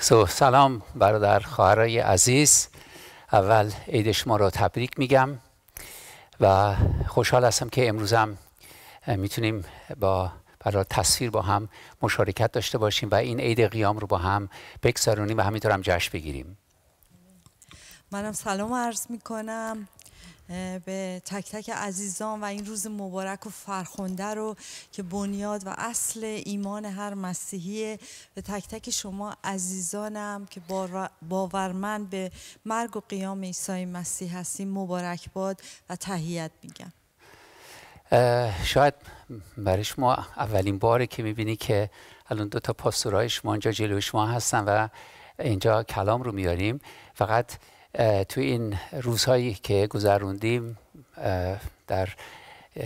سو سلام برادر خواهرای عزیز اول عید شما را تبریک میگم و خوشحال هستم که امروزم میتونیم با برای تصویر با هم مشارکت داشته باشیم و این عید قیام رو با هم بگذرونیم و همینطور هم جشن بگیریم منم سلام عرض می به تک تک عزیزان و این روز مبارک و فرخنده رو که بنیاد و اصل ایمان هر مسیحیه به تک تک شما عزیزانم که باورمند به مرگ و قیام عیسی مسیح هستیم مبارک باد و تهیت میگم شاید برای شما اولین باره که میبینی که الان دو تا پاستورهای شما اینجا جلوی شما هستن و اینجا کلام رو میاریم فقط تو این روزهایی که گذروندیم در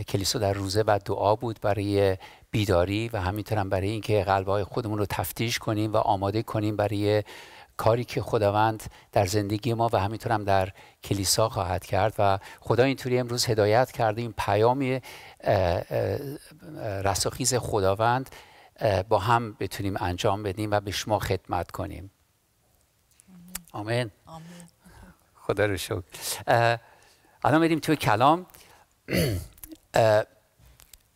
کلیسا در روزه بعد دعا بود برای بیداری و همینطورم برای اینکه قلبهای خودمون رو تفتیش کنیم و آماده کنیم برای کاری که خداوند در زندگی ما و همینطور هم در کلیسا خواهد کرد و خدا اینطوری امروز هدایت کرده این پیام رساخیز خداوند با هم بتونیم انجام بدیم و به شما خدمت کنیم آمین, خدا رو شکر الان بریم توی کلام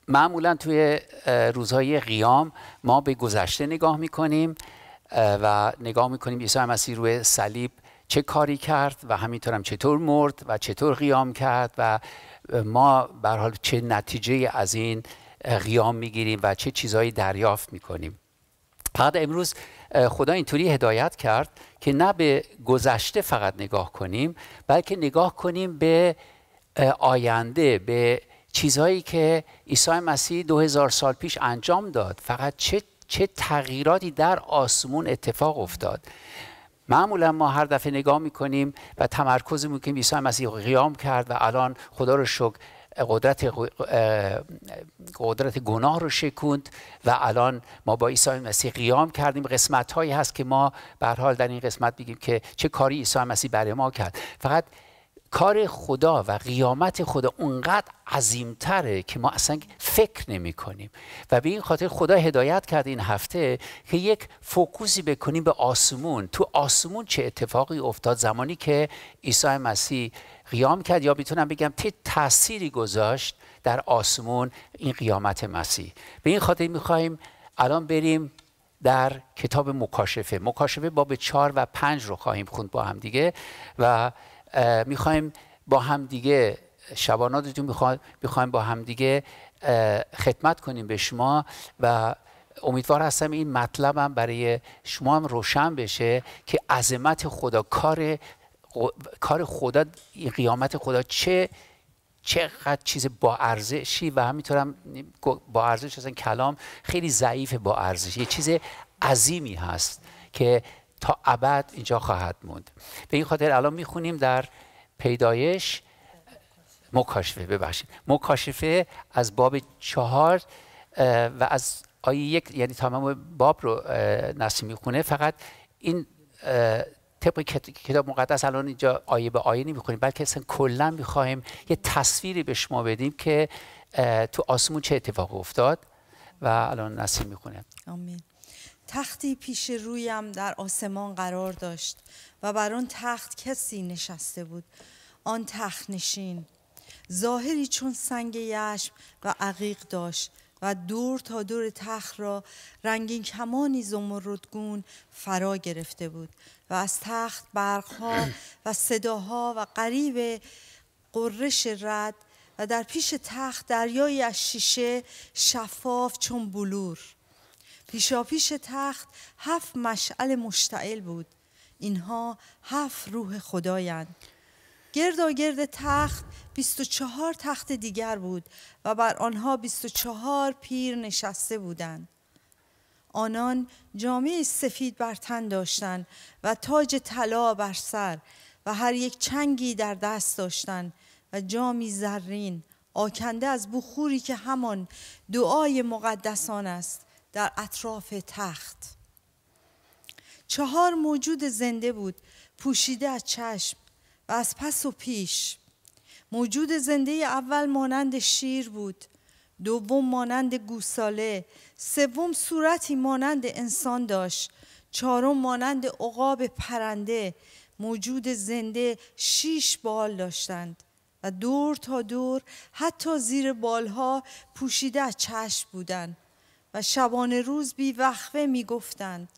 معمولا توی روزهای قیام ما به گذشته نگاه میکنیم و نگاه میکنیم عیسی مسیح روی صلیب چه کاری کرد و همینطور هم چطور مرد و چطور قیام کرد و ما به حال چه نتیجه از این قیام میگیریم و چه چیزهایی دریافت میکنیم فقط امروز خدا اینطوری هدایت کرد که نه به گذشته فقط نگاه کنیم بلکه نگاه کنیم به آینده به چیزهایی که عیسی مسیح 2000 سال پیش انجام داد فقط چه چه تغییراتی در آسمون اتفاق افتاد معمولا ما هر دفعه نگاه میکنیم و تمرکز میکنیم عیسی مسیح قیام کرد و الان خدا رو شکر قدرت قدرت گناه رو شکوند و الان ما با عیسی مسیح قیام کردیم قسمت هایی هست که ما به حال در این قسمت بگیم که چه کاری عیسی مسیح برای ما کرد فقط کار خدا و قیامت خدا اونقدر عظیمتره که ما اصلا فکر نمی کنیم و به این خاطر خدا هدایت کرد این هفته که یک فوکوسی بکنیم به آسمون تو آسمون چه اتفاقی افتاد زمانی که عیسی مسیح قیام کرد یا میتونم بگم چه تأثیری گذاشت در آسمون این قیامت مسیح به این خاطر خواهیم الان بریم در کتاب مکاشفه مکاشفه باب چهار و پنج رو خواهیم خوند با هم دیگه و میخوایم با هم دیگه شباناتتون میخوایم با هم خدمت کنیم به شما و امیدوار هستم این مطلبم برای شما هم روشن بشه که عظمت خدا کار کار خدا قیامت خدا چه چقدر چیز با ارزشی و همینطورم با ارزش اصلا کلام خیلی ضعیف با ارزش یه چیز عظیمی هست که تا ابد اینجا خواهد موند به این خاطر الان میخونیم در پیدایش مکاشفه ببخشید مکاشفه از باب چهار و از آیه یک یعنی تمام باب رو نصیم میخونه فقط این طبق کتاب مقدس الان اینجا آیه به آیه نمیخونیم بلکه اصلا کلا میخوایم یه تصویری به شما بدیم که تو آسمون چه اتفاق افتاد و الان نسیم میخونه آمین تختی پیش رویم در آسمان قرار داشت و بر آن تخت کسی نشسته بود آن تخت نشین ظاهری چون سنگ یشم و عقیق داشت و دور تا دور تخت را رنگین کمانی زمردگون فرا گرفته بود و از تخت برقها و صداها و قریب قررش رد و در پیش تخت دریایی از شیشه شفاف چون بلور پیشاپیش تخت هفت مشعل مشتعل بود اینها هفت روح خدایند گرد و گرد تخت 24 تخت دیگر بود و بر آنها 24 پیر نشسته بودند آنان جامعه سفید بر تن داشتند و تاج طلا بر سر و هر یک چنگی در دست داشتند و جامی زرین آکنده از بخوری که همان دعای مقدسان است در اطراف تخت چهار موجود زنده بود پوشیده از چشم و از پس و پیش موجود زنده اول مانند شیر بود دوم مانند گوساله سوم صورتی مانند انسان داشت چهارم مانند عقاب پرنده موجود زنده شیش بال داشتند و دور تا دور حتی زیر بالها پوشیده از چشم بودند و شبانه روز بی وقفه می گفتند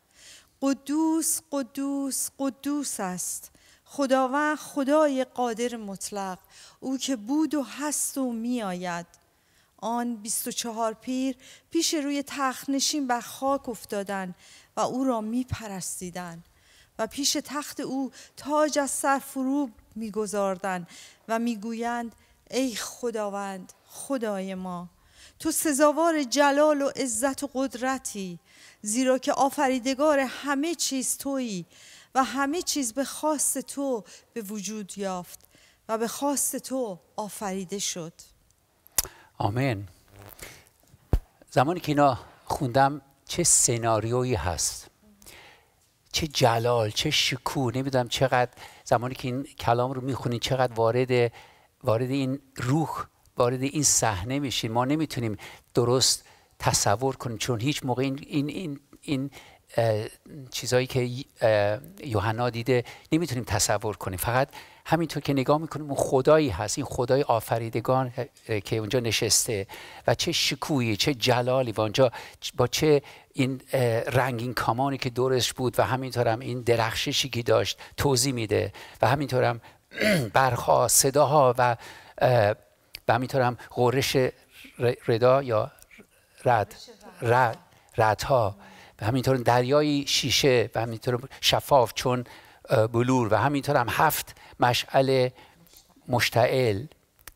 قدوس قدوس قدوس است خداوند خدای قادر مطلق او که بود و هست و می آید آن چهار پیر پیش روی تخت نشین بر خاک افتادن و او را می پرستیدن و پیش تخت او تاج از سر فرو میگذاردند و میگویند ای خداوند خدای ما تو سزاوار جلال و عزت و قدرتی زیرا که آفریدگار همه چیز تویی و همه چیز به خواست تو به وجود یافت و به خواست تو آفریده شد آمین زمانی که اینا خوندم چه سناریویی هست چه جلال چه شکوه نمیدونم چقدر زمانی که این کلام رو میخونین چقدر وارد وارد این روح وارد این صحنه میشیم ما نمیتونیم درست تصور کنیم چون هیچ موقع این این این, این چیزایی که یوحنا دیده نمیتونیم تصور کنیم فقط همینطور که نگاه میکنیم اون خدایی هست این خدای آفریدگان که اونجا نشسته و چه شکویی چه جلالی و اونجا با چه این رنگین کامانی که دورش بود و همینطور هم این درخششی که داشت توضیح میده و همینطور هم برخها صداها و و همینطور هم غورش ردا یا رد رد ردها و همینطور دریای شیشه و همینطور شفاف چون بلور و همینطور هم هفت مشعل مشتعل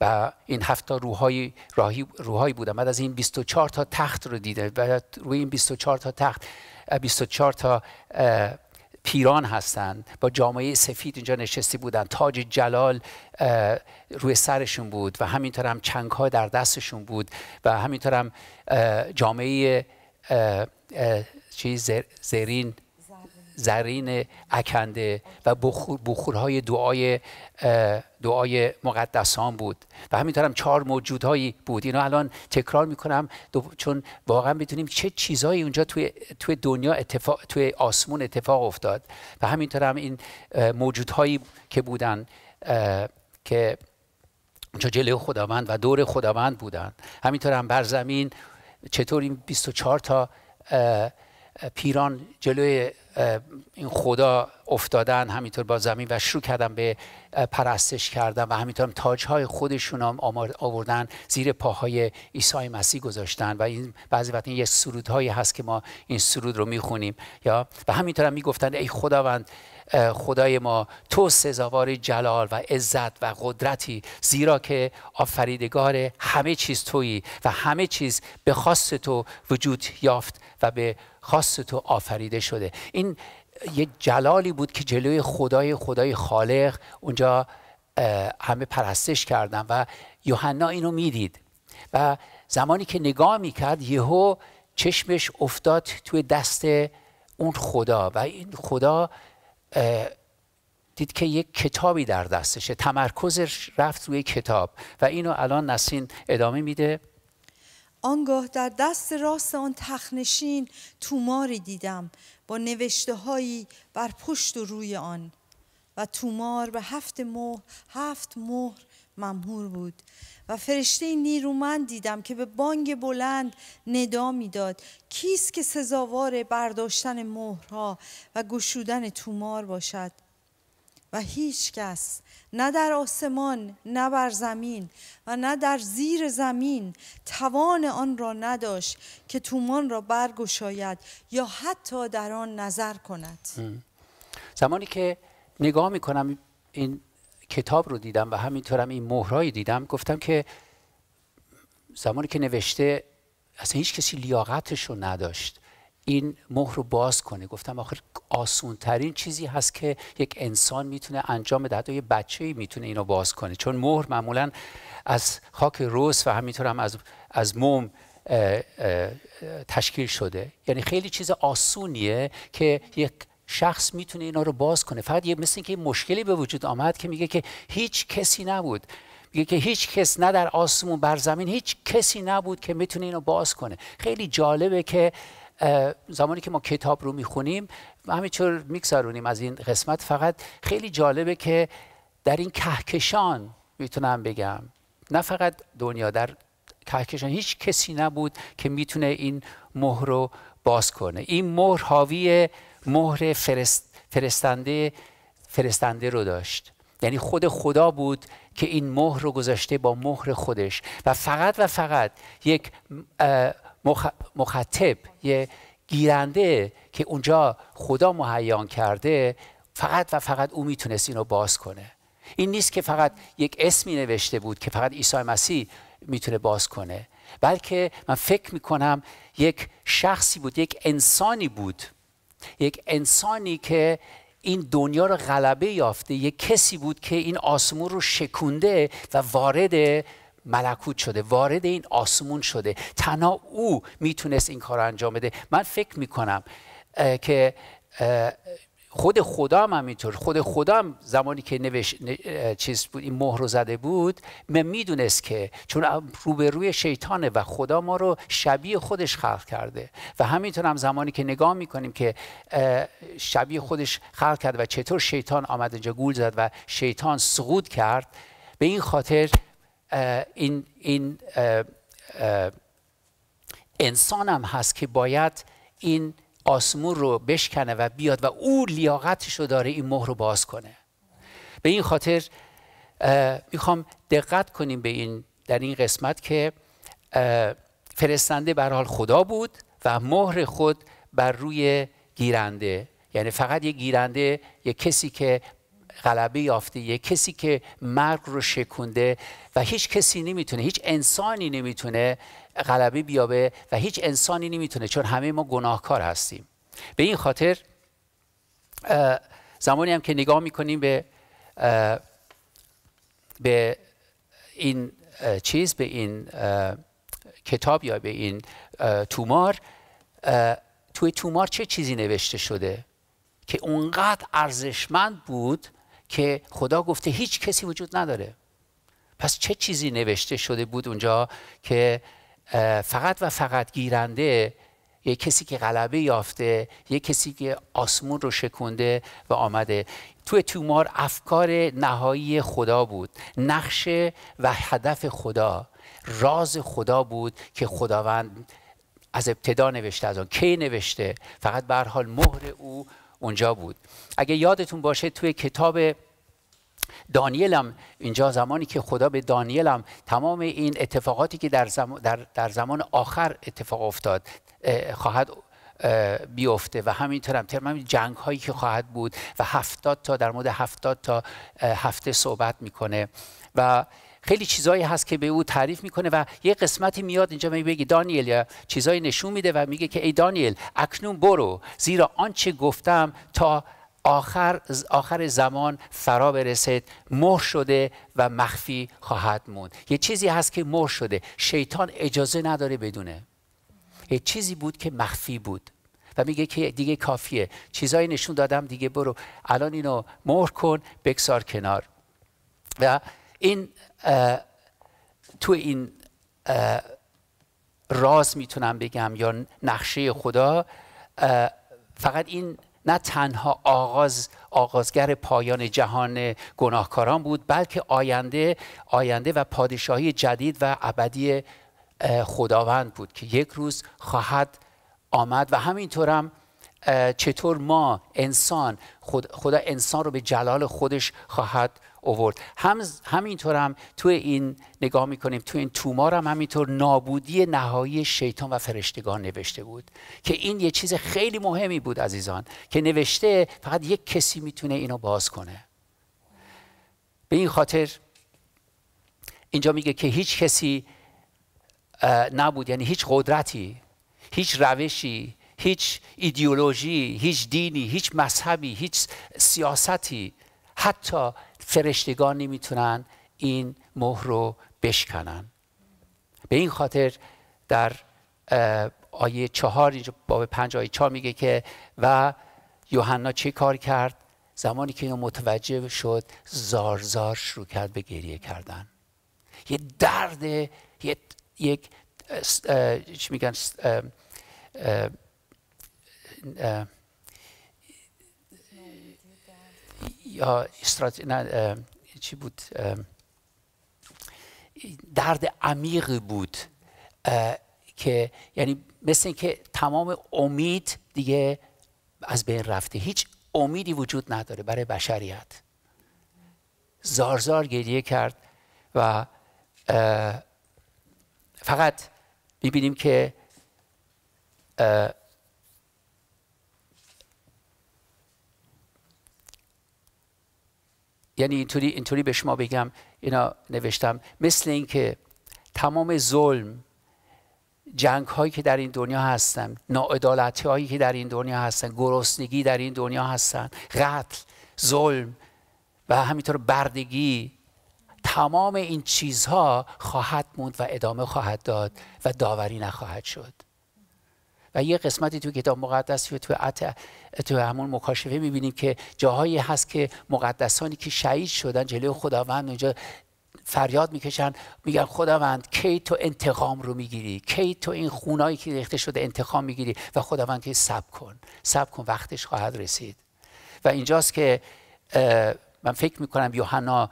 و این هفت تا روحای راهی روحایی بودن بعد از این 24 تا تخت رو دیده و روی این 24 تا تخت 24 تا پیران هستند با جامعه سفید اینجا نشستی بودند تاج جلال روی سرشون بود و همینطور هم چنگ ها در دستشون بود و همینطور هم جامعه چیز زرین زرین اکنده و بخور بخورهای دعای دعای مقدسان بود و همینطور هم چهار موجودهایی بود اینا الان تکرار میکنم چون واقعا میدونیم چه چیزهایی اونجا توی, توی دنیا اتفاق توی آسمون اتفاق افتاد و همینطور هم این موجودهایی که بودن که اونجا جلو خداوند و دور خداوند بودن همینطور هم بر زمین چطور این 24 تا پیران جلوی این خدا افتادن همینطور با زمین و شروع کردن به پرستش کردن و همینطور تاجهای خودشون هم آوردن زیر پاهای عیسی مسیح گذاشتن و این بعضی وقت این یه سرودهایی هست که ما این سرود رو میخونیم یا و همینطور هم میگفتن ای خداوند خدای ما تو سزاوار جلال و عزت و قدرتی زیرا که آفریدگار همه چیز تویی و همه چیز به خواست تو وجود یافت و به خواست تو آفریده شده این یه جلالی بود که جلوی خدای خدای خالق اونجا همه پرستش کردن و یوحنا اینو میدید و زمانی که نگاه میکرد یهو چشمش افتاد توی دست اون خدا و این خدا دید که یک کتابی در دستشه تمرکزش رفت روی کتاب و اینو الان نسین ادامه میده آنگاه در دست راست آن تخنشین توماری دیدم با نوشته هایی بر پشت و روی آن و تومار به هفت مهر هفت مهر ممهور بود و فرشته نیرومند دیدم که به بانگ بلند ندا میداد کیست که سزاوار برداشتن مهرها و گشودن تومار باشد و هیچ کس نه در آسمان نه بر زمین و نه در زیر زمین توان آن را نداشت که تومان را برگشاید یا حتی در آن نظر کند زمانی که نگاه میکنم این کتاب رو دیدم و همینطورم این مهرایی دیدم گفتم که زمانی که نوشته اصلا هیچ کسی لیاقتش رو نداشت این مهر رو باز کنه گفتم آخر ترین چیزی هست که یک انسان میتونه انجام بده حتی یه بچه میتونه اینو باز کنه چون مهر معمولا از خاک روز و همینطور هم از, از موم تشکیل شده یعنی خیلی چیز آسونیه که یک شخص میتونه اینا رو باز کنه فقط یه مثل اینکه مشکلی به وجود آمد که میگه که هیچ کسی نبود میگه که هیچ کس نه در آسمون بر زمین هیچ کسی نبود که میتونه اینو باز کنه خیلی جالبه که زمانی که ما کتاب رو میخونیم همینطور میگذرونیم از این قسمت فقط خیلی جالبه که در این کهکشان میتونم بگم نه فقط دنیا در کهکشان هیچ کسی نبود که میتونه این مهر رو باز کنه این مهر حاوی مهر فرست، فرستنده فرستنده رو داشت یعنی خود خدا بود که این مهر رو گذاشته با مهر خودش و فقط و فقط یک مخاطب مخطب یه گیرنده که اونجا خدا مهیان کرده فقط و فقط او میتونست این رو باز کنه این نیست که فقط یک اسمی نوشته بود که فقط عیسی مسیح میتونه باز کنه بلکه من فکر میکنم یک شخصی بود یک انسانی بود یک انسانی که این دنیا رو غلبه یافته یک کسی بود که این آسمون رو شکونده و وارد ملکوت شده وارد این آسمون شده تنها او میتونست این کار رو انجام بده من فکر میکنم که خود خدا هم همینطور خود خدا هم زمانی که نوش... چیز بود این مهر رو زده بود من میدونست که چون روبروی شیطانه و خدا ما رو شبیه خودش خلق کرده و همینطور هم زمانی که نگاه میکنیم که شبیه خودش خلق کرد و چطور شیطان آمد اینجا گول زد و شیطان سقوط کرد به این خاطر این, این انسان هم هست که باید این آسمون رو بشکنه و بیاد و او لیاقتش رو داره این مهر رو باز کنه به این خاطر میخوام دقت کنیم به این در این قسمت که فرستنده به حال خدا بود و مهر خود بر روی گیرنده یعنی فقط یه گیرنده یه کسی که غلبه یافته یه کسی که مرگ رو شکونده و هیچ کسی نمیتونه هیچ انسانی نمیتونه غلبه بیابه و هیچ انسانی نمیتونه چون همه ما گناهکار هستیم به این خاطر زمانی هم که نگاه میکنیم به به این چیز به این کتاب یا به این تومار توی تومار چه چیزی نوشته شده که اونقدر ارزشمند بود که خدا گفته هیچ کسی وجود نداره پس چه چیزی نوشته شده بود اونجا که فقط و فقط گیرنده یه کسی که غلبه یافته یه کسی که آسمون رو شکنده و آمده توی تومار افکار نهایی خدا بود نقش و هدف خدا راز خدا بود که خداوند از ابتدا نوشته از آن کی نوشته فقط به حال مهر او اونجا بود اگه یادتون باشه توی کتاب دانیلم اینجا زمانی که خدا به دانیلم تمام این اتفاقاتی که در زمان, در, زمان آخر اتفاق افتاد خواهد بیفته و همینطور هم ترم جنگ هایی که خواهد بود و هفتاد تا در مورد هفتاد تا هفته صحبت میکنه و خیلی چیزایی هست که به او تعریف میکنه و یه قسمتی میاد اینجا میگه دانیل یا چیزایی نشون میده و میگه که ای دانیل اکنون برو زیرا آنچه گفتم تا آخر, آخر زمان فرا برسد مهر شده و مخفی خواهد موند یه چیزی هست که مهر شده شیطان اجازه نداره بدونه یه چیزی بود که مخفی بود و میگه که دیگه کافیه چیزایی نشون دادم دیگه برو الان اینو مهر کن بکسار کنار و این تو این راز میتونم بگم یا نقشه خدا فقط این نه تنها آغاز آغازگر پایان جهان گناهکاران بود بلکه آینده آینده و پادشاهی جدید و ابدی خداوند بود که یک روز خواهد آمد و همینطورم چطور ما انسان خدا, انسان رو به جلال خودش خواهد اوورد هم همینطور هم توی این نگاه میکنیم توی این تومار هم همینطور نابودی نهایی شیطان و فرشتگان نوشته بود که این یه چیز خیلی مهمی بود عزیزان که نوشته فقط یک کسی میتونه اینو باز کنه به این خاطر اینجا میگه که هیچ کسی نبود یعنی هیچ قدرتی هیچ روشی هیچ ایدئولوژی هیچ دینی هیچ مذهبی هیچ سیاستی حتی فرشتگان نمیتونن این مهر رو بشکنن به این خاطر در آیه چهار اینجا باب پنج آیه چهار میگه که و یوحنا چه کار کرد زمانی که اینو متوجه شد زار زار شروع کرد به گریه کردن یه درد یک میگن یا استرات... نه، چی بود äh, درد عمیق بود äh, که یعنی مثل اینکه تمام امید دیگه از بین رفته هیچ امیدی وجود نداره برای بشریت زارزار گریه کرد و äh، فقط میبینیم که یعنی اینطوری اینطوری به شما بگم اینا نوشتم مثل اینکه تمام ظلم جنگ هایی که در این دنیا هستن ناعدالتی هایی که در این دنیا هستن گرسنگی در این دنیا هستن قتل ظلم و همینطور بردگی تمام این چیزها خواهد موند و ادامه خواهد داد و داوری نخواهد شد و یه قسمتی تو کتاب مقدس و تو تو همون مکاشفه میبینیم که جاهایی هست که مقدسانی که شهید شدن جلوی خداوند اونجا فریاد میکشن میگن خداوند کی تو انتقام رو میگیری کی تو این خونایی که ریخته شده انتقام میگیری و خداوند که صبر کن صبر کن وقتش خواهد رسید و اینجاست که من فکر میکنم یوحنا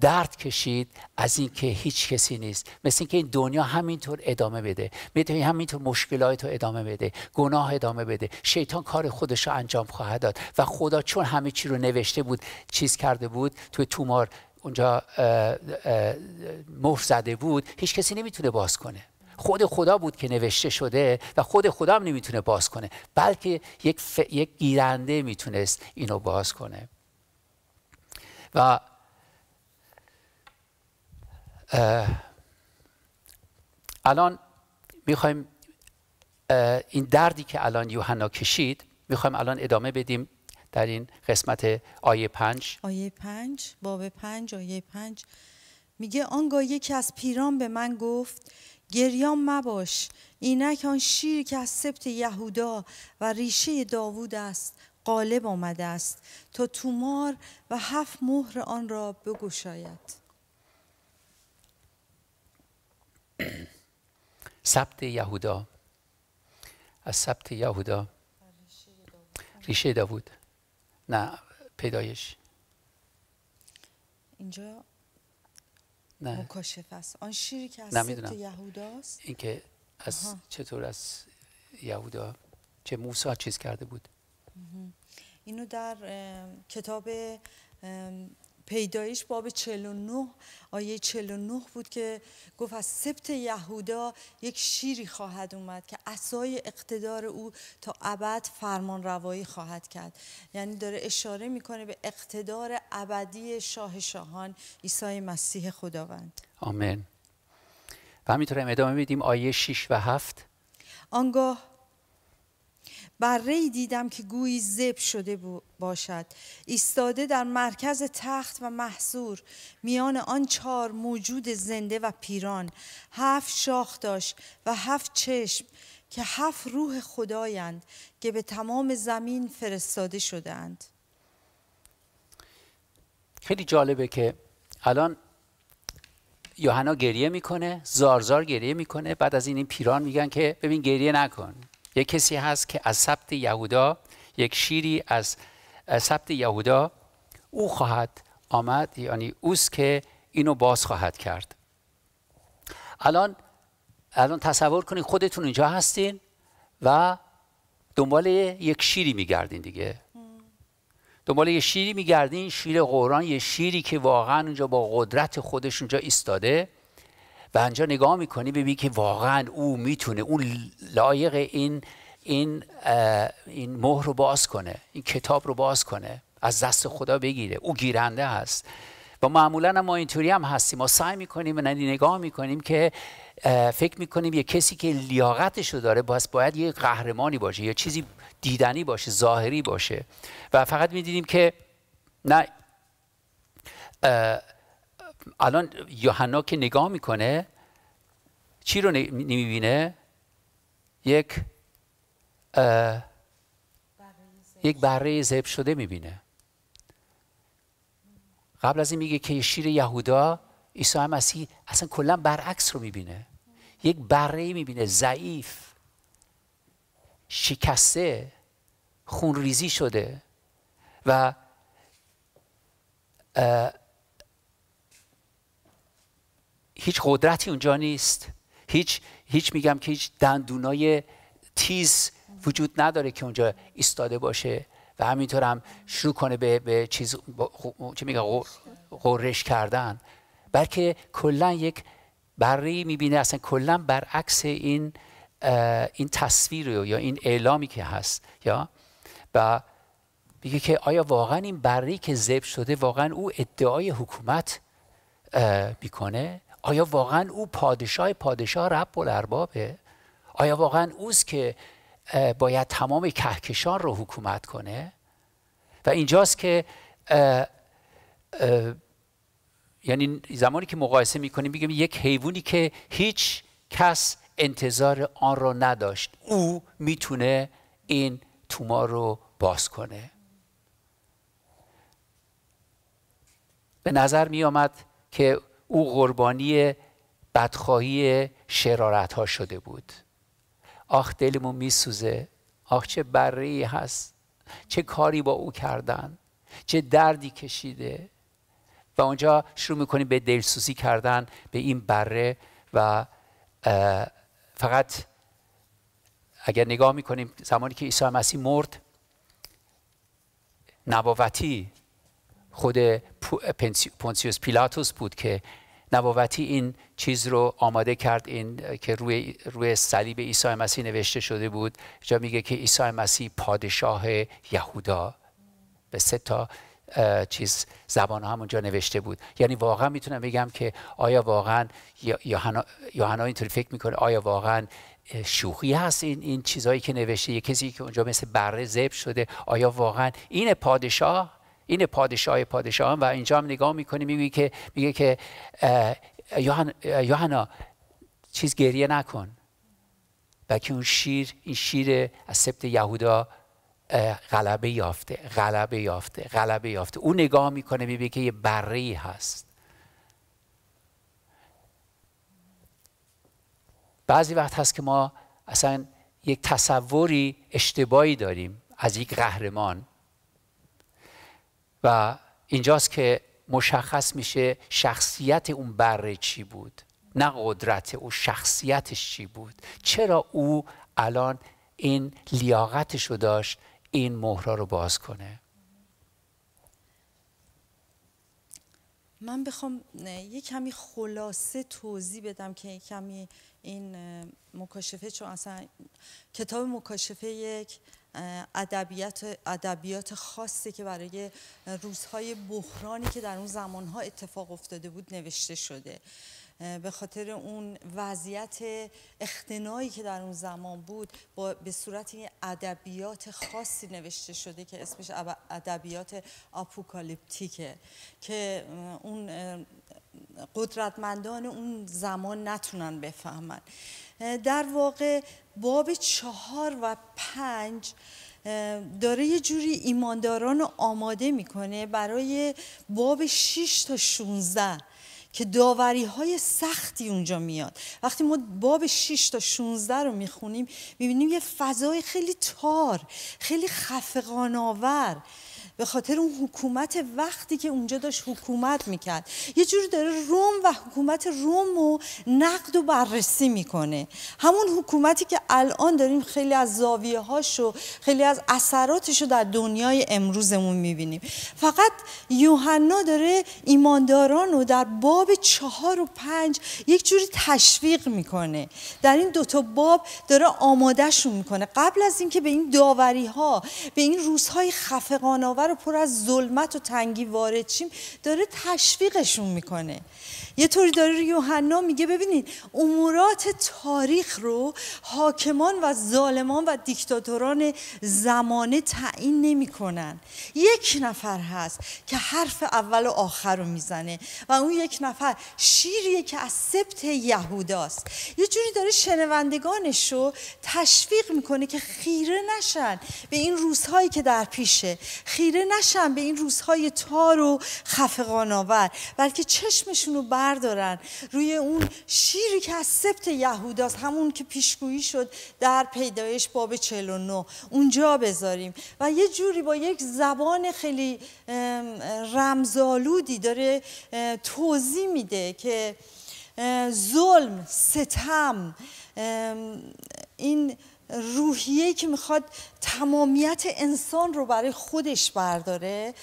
درد کشید از اینکه هیچ کسی نیست مثل اینکه این دنیا همینطور ادامه بده میتونی همینطور مشکلات رو ادامه بده گناه ادامه بده شیطان کار خودش رو انجام خواهد داد و خدا چون همه چی رو نوشته بود چیز کرده بود توی تومار اونجا مهر زده بود هیچ کسی نمیتونه باز کنه خود خدا بود که نوشته شده و خود خدا هم نمیتونه باز کنه بلکه یک, یک گیرنده میتونست اینو باز کنه و الان میخوایم این دردی که الان یوحنا کشید میخوایم الان ادامه بدیم در این قسمت آیه پنج آیه پنج باب پنج آیه پنج میگه آنگاه یکی از پیران به من گفت گریان مباش اینک آن شیر که از سبت یهودا و ریشه داوود است قالب آمده است تا تومار و هفت مهر آن را بگشاید سبت یهودا از سبت یهودا ریشه داوود نه پیدایش اینجا نه مکاشفه است آن شیری که از سبت یهوداست این که از چطور از یهودا چه موسا چیز کرده بود اینو در کتاب پیدایش باب 49 آیه 49 بود که گفت از سبت یهودا یک شیری خواهد اومد که اسای اقتدار او تا ابد فرمان روایی خواهد کرد یعنی داره اشاره میکنه به اقتدار ابدی شاه شاهان عیسی مسیح خداوند آمین و همینطور ادامه میدیم آیه 6 و 7 آنگاه ری دیدم که گویی زب شده باشد ایستاده در مرکز تخت و محصور میان آن چهار موجود زنده و پیران هفت شاخ داشت و هفت چشم که هفت روح خدایند که به تمام زمین فرستاده شدند خیلی جالبه که الان یوحنا گریه میکنه زارزار گریه میکنه بعد از این این پیران میگن که ببین گریه نکن یک کسی هست که از سبت یهودا یک شیری از سبت یهودا او خواهد آمد یعنی اوست که اینو باز خواهد کرد الان الان تصور کنید خودتون اینجا هستین و دنبال یک شیری میگردین دیگه دنبال یک شیری میگردین شیر قرآن یه شیری که واقعا اونجا با قدرت خودش اونجا ایستاده و انجا نگاه میکنی ببینی که واقعا او میتونه اون لایق این این این مهر رو باز کنه این کتاب رو باز کنه از دست خدا بگیره او گیرنده هست و معمولا ما اینطوری هم هستیم ما سعی میکنیم و نگاه میکنیم که فکر میکنیم یه کسی که لیاقتش رو داره باید باید یه قهرمانی باشه یا چیزی دیدنی باشه ظاهری باشه و فقط میدیدیم که نه الان یوحنا که نگاه میکنه چی رو نمیبینه یک یک بره زب شده میبینه قبل از این میگه که شیر یهودا عیسی مسیح اصلا کلا برعکس رو میبینه یک بره میبینه ضعیف شکسته خونریزی شده و هیچ قدرتی اونجا نیست هیچ هیچ میگم که هیچ دندونای تیز وجود نداره که اونجا ایستاده باشه و همینطور هم شروع کنه به, به چیز چه میگه قررش کردن بلکه کلا یک بری میبینه اصلا کلا برعکس این این تصویر یا این اعلامی که هست یا و میگه که آیا واقعا این بری که ذبح شده واقعا او ادعای حکومت میکنه آیا واقعا او پادشاه پادشاه رب الاربابه آیا واقعا اوست که باید تمام کهکشان رو حکومت کنه و اینجاست که یعنی زمانی که مقایسه میکنیم میگیم یک حیوانی که هیچ کس انتظار آن را نداشت او میتونه این تومار رو باز کنه به نظر میآمد که او قربانی بدخواهی شرارت ها شده بود آخ دلمون میسوزه آخ چه بره هست چه کاری با او کردن چه دردی کشیده و اونجا شروع میکنیم به دلسوزی کردن به این بره و فقط اگر نگاه میکنیم زمانی که عیسی مسیح مرد نباوتی خود پونسیوس پیلاتوس بود که نبوتی این چیز رو آماده کرد این که روی روی صلیب عیسی مسیح نوشته شده بود جا میگه که عیسی مسیح پادشاه یهودا به سه تا چیز زبان هم اونجا نوشته بود یعنی واقعا میتونم بگم که آیا واقعا یوحنا اینطوری فکر میکنه آیا واقعا شوخی هست این این چیزایی که نوشته یه کسی که اونجا مثل بره زب شده آیا واقعا این پادشاه این پادشاه پادشاهان و اینجا هم نگاه میکنه میگه که میگه که یوحنا چیز گریه نکن بلکه اون شیر این شیر از سبت یهودا غلبه یافته غلبه یافته غلبه یافته او نگاه میکنه میبینه که یه بره هست بعضی وقت هست که ما اصلا یک تصوری اشتباهی داریم از یک قهرمان و اینجاست که مشخص میشه شخصیت اون بره چی بود نه قدرت او شخصیتش چی بود چرا او الان این لیاقتش رو داشت این مهرا رو باز کنه من بخوام یه کمی خلاصه توضیح بدم که کمی این مکاشفه چون اصلا کتاب مکاشفه یک ادبیات ادبیات خاصی که برای روزهای بحرانی که در اون زمانها اتفاق افتاده بود نوشته شده به خاطر اون وضعیت اختنایی که در اون زمان بود با به صورت ادبیات خاصی نوشته شده که اسمش ادبیات آپوکالیپتیکه که اون قدرتمندان اون زمان نتونن بفهمن در واقع باب چهار و پنج داره یه جوری ایمانداران رو آماده میکنه برای باب 6 تا 16 که داوری های سختی اونجا میاد وقتی ما باب 6 تا 16 رو میخونیم میبینیم یه فضای خیلی تار خیلی خفقان به خاطر اون حکومت وقتی که اونجا داشت حکومت میکرد یه جوری داره روم و حکومت روم رو نقد و بررسی میکنه همون حکومتی که الان داریم خیلی از زاویه هاشو خیلی از اثراتشو در دنیای امروزمون میبینیم فقط یوحنا داره ایمانداران رو در باب چهار و پنج یک جوری تشویق میکنه در این دوتا باب داره آمادهشون میکنه قبل از اینکه به این داوری ها به این روزهای خفقان رو پر از ظلمت و تنگی وارد داره تشویقشون میکنه یه طوری داره یوحنا میگه ببینید امورات تاریخ رو حاکمان و ظالمان و دیکتاتوران زمانه تعیین نمیکنن یک نفر هست که حرف اول و آخر رو میزنه و اون یک نفر شیریه که از سبت یهوداست یه جوری داره شنوندگانش رو تشویق میکنه که خیره نشن به این روزهایی که در پیشه خیره خیره نشن به این روزهای تار و خفقان آور بلکه چشمشون رو بردارن روی اون شیری که از سبت یهوداست همون که پیشگویی شد در پیدایش باب 49 اونجا بذاریم و یه جوری با یک زبان خیلی رمزالودی داره توضیح میده که ظلم ستم این روحیه که میخواد تمامیت انسان رو برای خودش برداره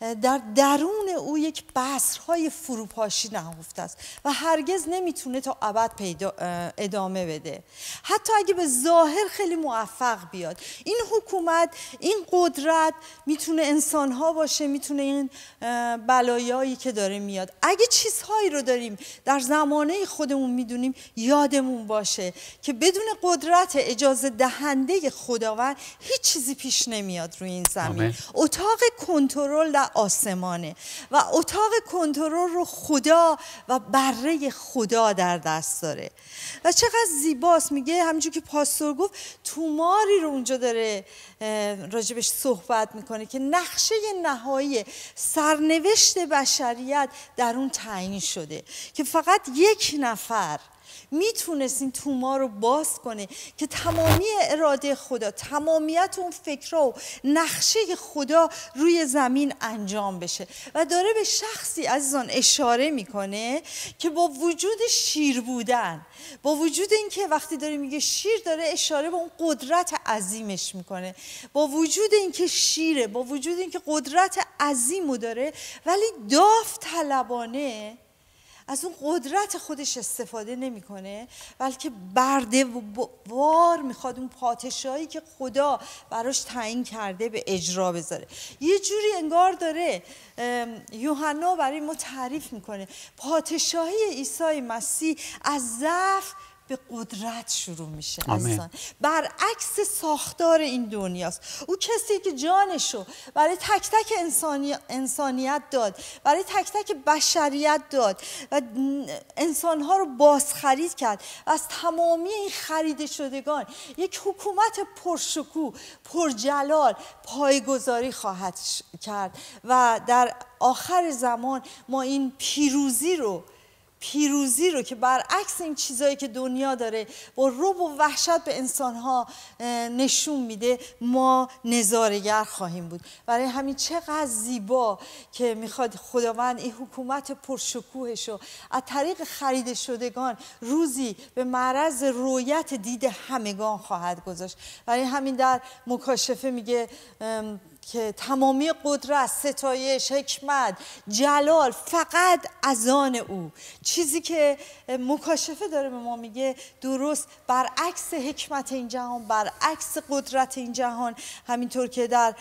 در درون او یک بسرهای فروپاشی نهفته است و هرگز نمیتونه تا ابد پیدا ادامه بده حتی اگه به ظاهر خیلی موفق بیاد این حکومت این قدرت میتونه انسانها باشه میتونه این بلایایی که داره میاد اگه چیزهایی رو داریم در زمانه خودمون میدونیم یادمون باشه که بدون قدرت اجازه دهنده خداوند هیچ چیزی پیش نمیاد روی این زمین اتاق کنترل آسمانه و اتاق کنترل رو خدا و بره خدا در دست داره و چقدر زیباست میگه همینجور که پاستور گفت توماری رو اونجا داره راجبش صحبت میکنه که نقشه نهایی سرنوشت بشریت در اون تعیین شده که فقط یک نفر میتونست این توما رو باز کنه که تمامی اراده خدا تمامیت اون فکر و نقشه خدا روی زمین انجام بشه و داره به شخصی عزیزان اشاره میکنه که با وجود شیر بودن با وجود اینکه وقتی داره میگه شیر داره اشاره به اون قدرت عظیمش میکنه با وجود اینکه شیره با وجود اینکه قدرت عظیمو داره ولی داوطلبانه از اون قدرت خودش استفاده نمیکنه بلکه برده و بار میخواد اون پادشاهی که خدا براش تعیین کرده به اجرا بذاره یه جوری انگار داره یوحنا برای ما تعریف میکنه پادشاهی عیسی مسیح از ضعف به قدرت شروع میشه انسان برعکس ساختار این دنیاست او کسی که جانشو برای تک تک انسانیت داد برای تک تک بشریت داد و انسانها رو بازخرید کرد و از تمامی این خریده شدگان یک حکومت پرشکوه پرجلال پایگذاری خواهد کرد و در آخر زمان ما این پیروزی رو پیروزی رو که برعکس این چیزایی که دنیا داره با رب و وحشت به انسانها نشون میده ما نظارگر خواهیم بود برای همین چقدر زیبا که میخواد خداوند این حکومت پرشکوهش رو از طریق خرید شدگان روزی به معرض رویت دید همگان خواهد گذاشت برای همین در مکاشفه میگه که تمامی قدرت، ستایش، حکمت، جلال فقط از آن او چیزی که مکاشفه داره به ما میگه درست برعکس حکمت این جهان برعکس قدرت این جهان همینطور که در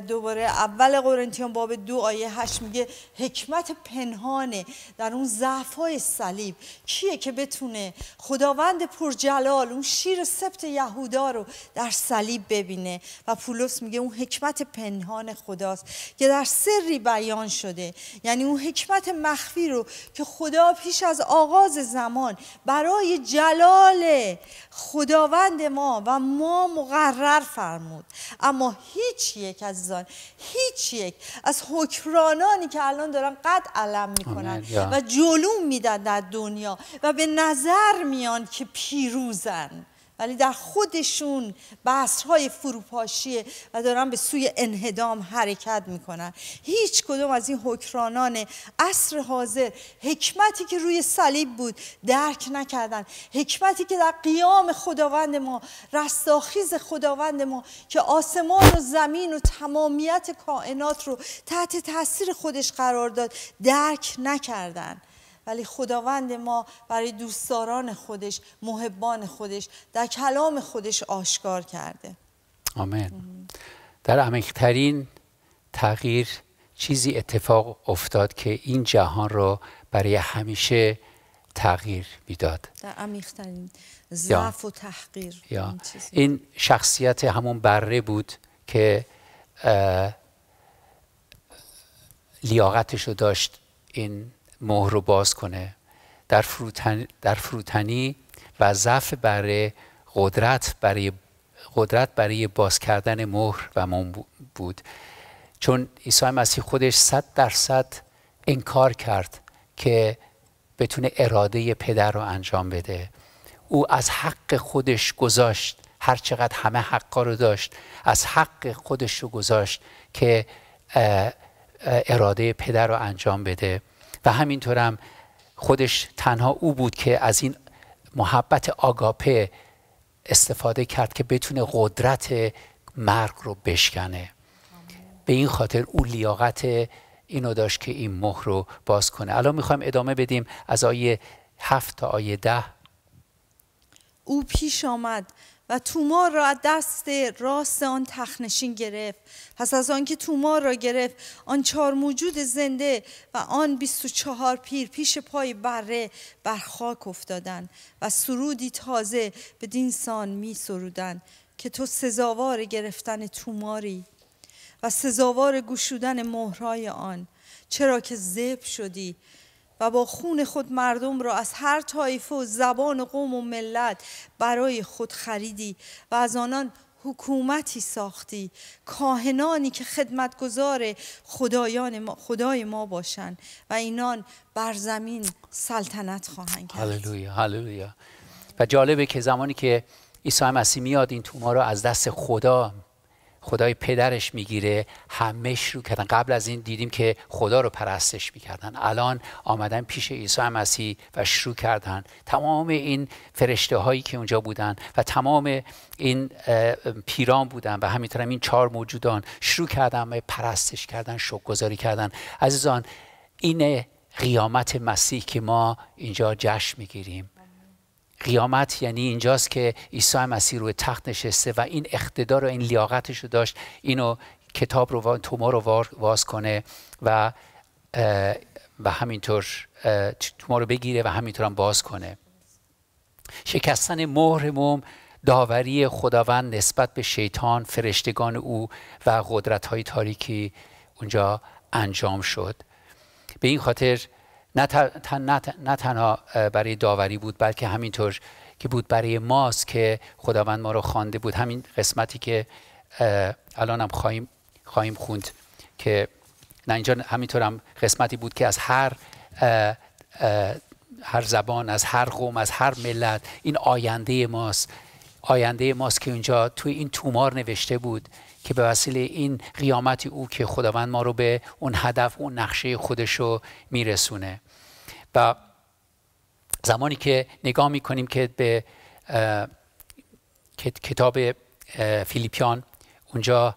دوباره اول قرنتیان باب دو آیه هشت میگه حکمت پنهانه در اون ضعف صلیب کیه که بتونه خداوند پر جلال اون شیر سبت یهودا رو در صلیب ببینه و پولس میگه اون حکمت پنهان خداست که در سری بیان شده یعنی اون حکمت مخفی رو که خدا پیش از آغاز زمان برای جلال خداوند ما و ما مقرر فرمود اما هیچ یک عزیزان هیچ یک از حکرانانی که الان دارن قد علم میکنن و جلوم میدن در دنیا و به نظر میان که پیروزن ولی در خودشون های فروپاشیه و دارن به سوی انهدام حرکت میکنن هیچ کدوم از این حکرانان عصر حاضر حکمتی که روی صلیب بود درک نکردن حکمتی که در قیام خداوند ما رستاخیز خداوند ما که آسمان و زمین و تمامیت کائنات رو تحت تاثیر خودش قرار داد درک نکردن ولی خداوند ما برای دوستداران خودش محبان خودش در کلام خودش آشکار کرده آمین در عمیقترین تغییر چیزی اتفاق افتاد که این جهان را برای همیشه تغییر میداد در عمیقترین ضعف و تحقیر این, این شخصیت همون بره بود که لیاقتش رو داشت این مهر رو باز کنه در, در فروتنی و ضعف برای قدرت برای قدرت برای باز کردن مهر و من بود چون عیسی مسیح خودش صد درصد انکار کرد که بتونه اراده پدر رو انجام بده او از حق خودش گذاشت هر چقدر همه حقا رو داشت از حق خودش رو گذاشت که اراده پدر رو انجام بده و همینطورم خودش تنها او بود که از این محبت آگاپه استفاده کرد که بتونه قدرت مرگ رو بشکنه به این خاطر او لیاقت اینو داشت که این مهر رو باز کنه الان میخوایم ادامه بدیم از آیه هفت تا آیه ده او پیش آمد و تومار را از دست راست آن تخنشین گرفت پس از آنکه تومار را گرفت آن چهار موجود زنده و آن بیست و چهار پیر پیش پای بره بر خاک افتادند و سرودی تازه به دینسان می سرودن که تو سزاوار گرفتن توماری و سزاوار گشودن مهرای آن چرا که زب شدی و با خون خود مردم را از هر طایفه و زبان و قوم و ملت برای خود خریدی و از آنان حکومتی ساختی کاهنانی که خدمتگزار خدایان ما، خدای ما باشند و اینان بر زمین سلطنت خواهند کرد هللویا هللویا و جالبه که زمانی که عیسی مسیح میاد این توما رو از دست خدا خدای پدرش میگیره همه شروع کردن قبل از این دیدیم که خدا رو پرستش میکردن الان آمدن پیش عیسی مسیح و شروع کردن تمام این فرشته هایی که اونجا بودن و تمام این پیران بودن و همینطور این چهار موجودان شروع کردن و پرستش کردن شک گذاری کردن عزیزان این قیامت مسیح که ما اینجا جشن میگیریم قیامت یعنی اینجاست که عیسی مسیح روی تخت نشسته و این اقتدار و این لیاقتش رو داشت اینو کتاب رو ما رو واز کنه و و همینطور ما رو بگیره و همینطور هم باز کنه شکستن مهر موم داوری خداوند نسبت به شیطان فرشتگان او و قدرت های تاریکی اونجا انجام شد به این خاطر نه تنها برای داوری بود بلکه همینطور که بود برای ماست که خداوند ما رو خوانده بود همین قسمتی که الان هم خواهیم, خواهیم خوند که نه اینجا همینطور هم قسمتی بود که از هر هر زبان از هر قوم از هر ملت این آینده ماست آینده ماست که اینجا توی این تومار نوشته بود که به وسیله این قیامت او که خداوند ما رو به اون هدف اون نقشه خودش رو میرسونه و زمانی که نگاه می کنیم که به کتاب فیلیپیان اونجا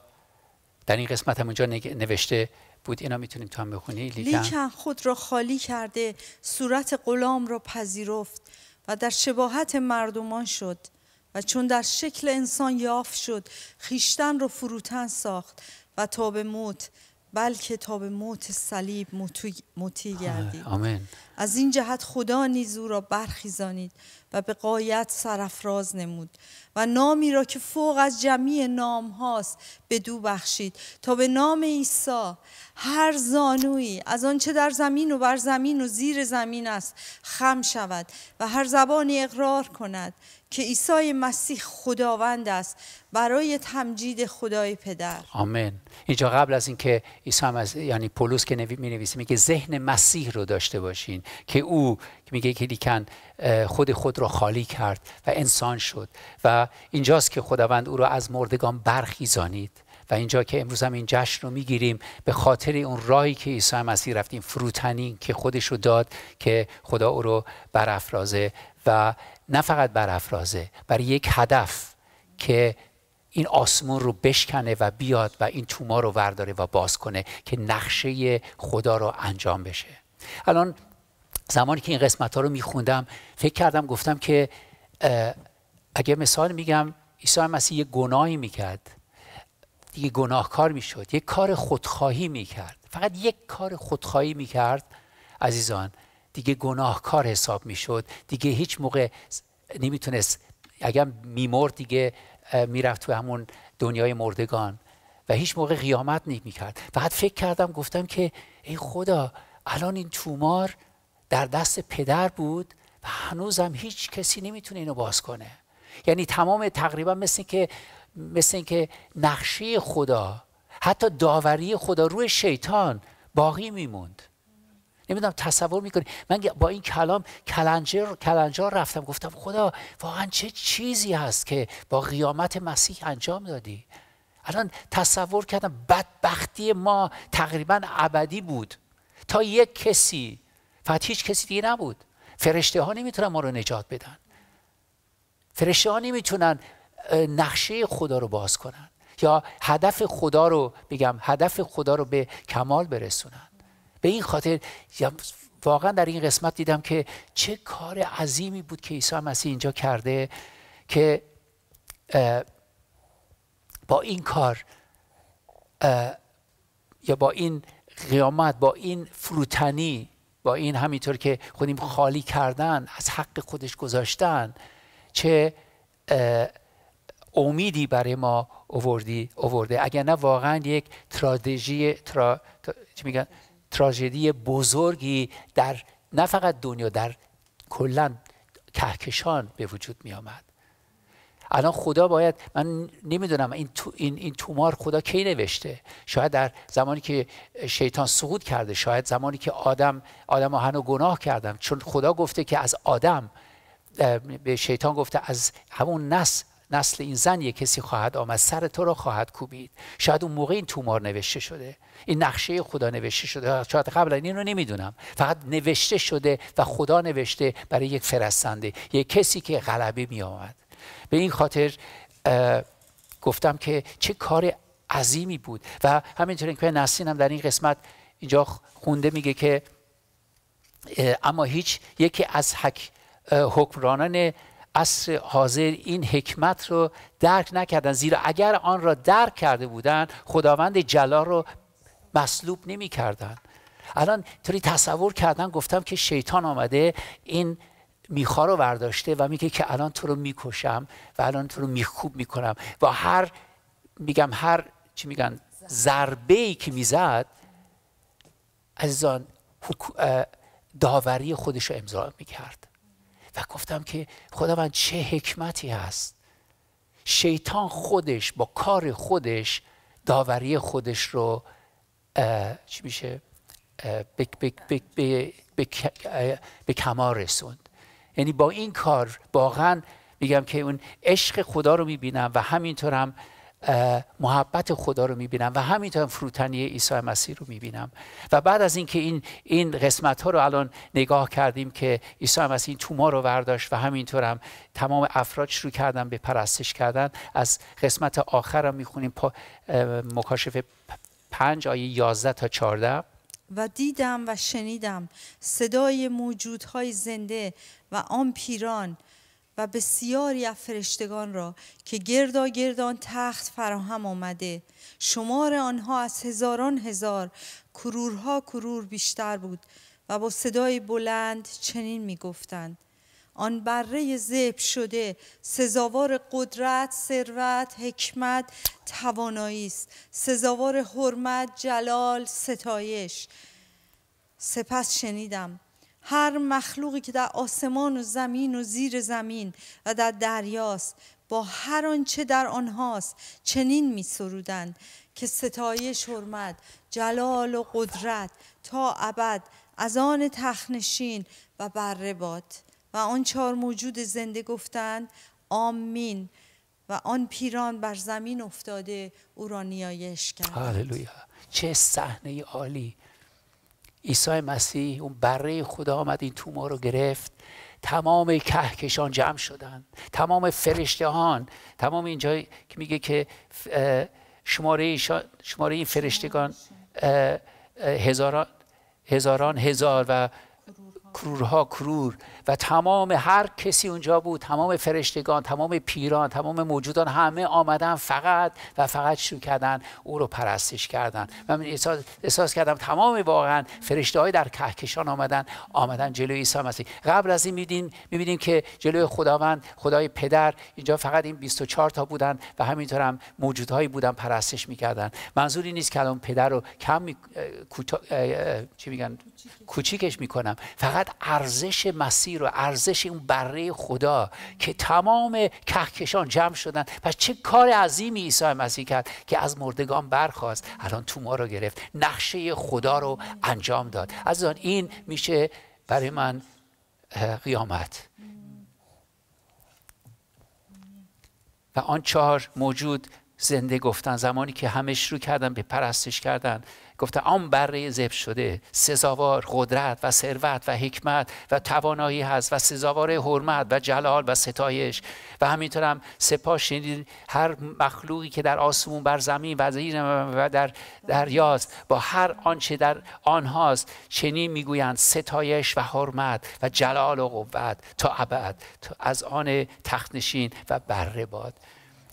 در این قسمت هم اونجا نوشته بود اینا میتونیم تو هم بخونی لیکن, خود را خالی کرده صورت غلام را پذیرفت و در شباهت مردمان شد و چون در شکل انسان یافت شد خیشتن را فروتن ساخت و تا به موت بلکه تا به موت صلیب مطیع گردید از این جهت خدا نیز او را برخیزانید و به قایت سرفراز نمود و نامی را که فوق از جمعی نام هاست به دو بخشید تا به نام عیسی هر زانویی از آنچه در زمین و بر زمین و زیر زمین است خم شود و هر زبانی اقرار کند که عیسی مسیح خداوند است برای تمجید خدای پدر آمین اینجا قبل از اینکه عیسی از یعنی پولس که می نویسه میگه ذهن مسیح رو داشته باشین که او که میگه که لیکن خود خود را خالی کرد و انسان شد و اینجاست که خداوند او را از مردگان برخیزانید و اینجا که امروز هم این جشن رو میگیریم به خاطر اون راهی که عیسی مسیح رفتیم فروتنی که خودش رو داد که خدا او رو برافرازه و نه فقط برافرازه برای یک هدف که این آسمون رو بشکنه و بیاد و این تومار رو ورداره و باز کنه که نقشه خدا رو انجام بشه الان زمانی که این قسمت ها رو میخوندم فکر کردم گفتم که اگه مثال میگم عیسی مسیح یه گناهی میکرد دیگه گناهکار میشد یک کار خودخواهی میکرد فقط یک کار خودخواهی میکرد عزیزان دیگه گناهکار حساب میشد دیگه هیچ موقع نمیتونست اگر میمرد دیگه میرفت تو همون دنیای مردگان و هیچ موقع قیامت نمیکرد فقط فکر کردم گفتم که ای خدا الان این تومار در دست پدر بود و هنوزم هیچ کسی نمیتونه اینو باز کنه یعنی تمام تقریبا مثل که مثل اینکه نقشه خدا حتی داوری خدا روی شیطان باقی میموند نمیدونم تصور میکنی من با این کلام کلنجر کلنجار رفتم گفتم خدا واقعا چه چیزی هست که با قیامت مسیح انجام دادی الان تصور کردم بدبختی ما تقریبا ابدی بود تا یک کسی فقط هیچ کسی دیگه نبود فرشته ها نمیتونن ما رو نجات بدن فرشته ها نمیتونن نقشه خدا رو باز کنن یا هدف خدا رو بگم هدف خدا رو به کمال برسونن به این خاطر واقعا در این قسمت دیدم که چه کار عظیمی بود که عیسی مسیح اینجا کرده که با این کار یا با این قیامت با این فروتنی با این همینطور که خودیم خالی کردن از حق خودش گذاشتن چه امیدی برای ما اووردی اوورده اگر نه واقعا یک تراژدی ترا... چی میگن تراژدی بزرگی در نه فقط دنیا در کلا کهکشان به وجود می آمد الان خدا باید من نمیدونم این, تو این, این تومار خدا کی نوشته شاید در زمانی که شیطان سقوط کرده شاید زمانی که آدم آدم آهن گناه کردم چون خدا گفته که از آدم به شیطان گفته از همون نسل نسل این زن یه کسی خواهد آمد سر تو را خواهد کوبید شاید اون موقع این تومار نوشته شده این نقشه خدا نوشته شده شاید قبلا این رو نمیدونم فقط نوشته شده و خدا نوشته برای یک فرستنده یک کسی که غلبه می به این خاطر گفتم که چه کار عظیمی بود و همینطور اینکه نسین هم در این قسمت اینجا خونده میگه که اما هیچ یکی از حک حکمرانان اصر حاضر این حکمت رو درک نکردن زیرا اگر آن را درک کرده بودند خداوند جلال رو مصلوب نمی کردن. الان طوری تصور کردن گفتم که شیطان آمده این میخا رو برداشته و میگه که الان تو رو میکشم و الان تو رو میخوب میکنم و هر میگم هر چی میگن ضربه ای که میزد عزیزان داوری خودش رو امضا میکرد و گفتم که خداوند چه حکمتی هست شیطان خودش با کار خودش داوری خودش رو چی میشه به, کمار رسوند یعنی با این کار واقعا میگم که اون عشق خدا رو میبینم و همینطور هم محبت خدا رو میبینم و همینطور هم فروتنی عیسی مسیح رو میبینم و بعد از اینکه این این قسمت ها رو الان نگاه کردیم که عیسی مسیح این توما رو برداشت و همینطور هم تمام افراد شروع کردن به پرستش کردن از قسمت آخر رو میخونیم مکاشف پنج آیه یازده تا چارده و دیدم و شنیدم صدای موجودهای زنده و آن پیران و بسیاری از فرشتگان را که گردا گردان تخت فراهم آمده شمار آنها از هزاران هزار کرورها کرور بیشتر بود و با صدای بلند چنین می گفتند آن بره زب شده سزاوار قدرت ثروت حکمت توانایی است سزاوار حرمت جلال ستایش سپس شنیدم هر مخلوقی که در آسمان و زمین و زیر زمین و در دریاست با هر آنچه در آنهاست چنین می سرودند که ستایش حرمت جلال و قدرت تا ابد از آن تخنشین و بره باد و آن چهار موجود زنده گفتند آمین و آن پیران بر زمین افتاده او را نیایش کرد هللویا چه صحنه عالی عیسی مسیح اون بره خدا آمد این تو رو گرفت تمام کهکشان جمع شدند تمام فرشتهان تمام جایی که میگه که شماره, شماره این فرشتگان هزاران هزاران هزار و کرورها کرور و تمام هر کسی اونجا بود تمام فرشتگان تمام پیران تمام موجودان همه آمدن فقط و فقط شروع کردن او رو پرستش کردن من احساس, احساس کردم تمام واقعا فرشته های در کهکشان آمدن آمدن جلوی عیسی مسیح قبل از این میبینیم میبینیم که جلوی خداوند خدای پدر اینجا فقط این 24 تا بودن و همینطور هم موجودهایی بودن پرستش میکردن منظوری نیست که الان پدر رو کم می... چی میگن کوچیکش میکنم فقط ارزش مسیح و ارزش اون بره خدا که تمام کهکشان جمع شدن پس چه کار عظیمی عیسی مسیح کرد که از مردگان برخواست الان تو ما رو گرفت نقشه خدا رو انجام داد از آن این میشه برای من قیامت و آن چهار موجود زنده گفتن زمانی که همه شروع کردن به پرستش کردن گفته آن بره زب شده سزاوار قدرت و ثروت و حکمت و توانایی هست و سزاوار حرمت و جلال و ستایش و همینطورم هم سپاه هر مخلوقی که در آسمون بر زمین و زیر و در دریاست با هر آنچه در آنهاست چنین میگویند ستایش و حرمت و جلال و قوت تا ابد از آن تختنشین و بره باد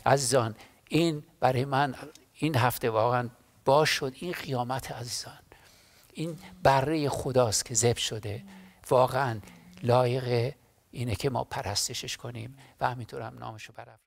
عزیزان این برای من این هفته واقعا باز شد این قیامت عزیزان این بره خداست که زب شده واقعا لایق اینه که ما پرستشش کنیم و همینطور هم نامشو برم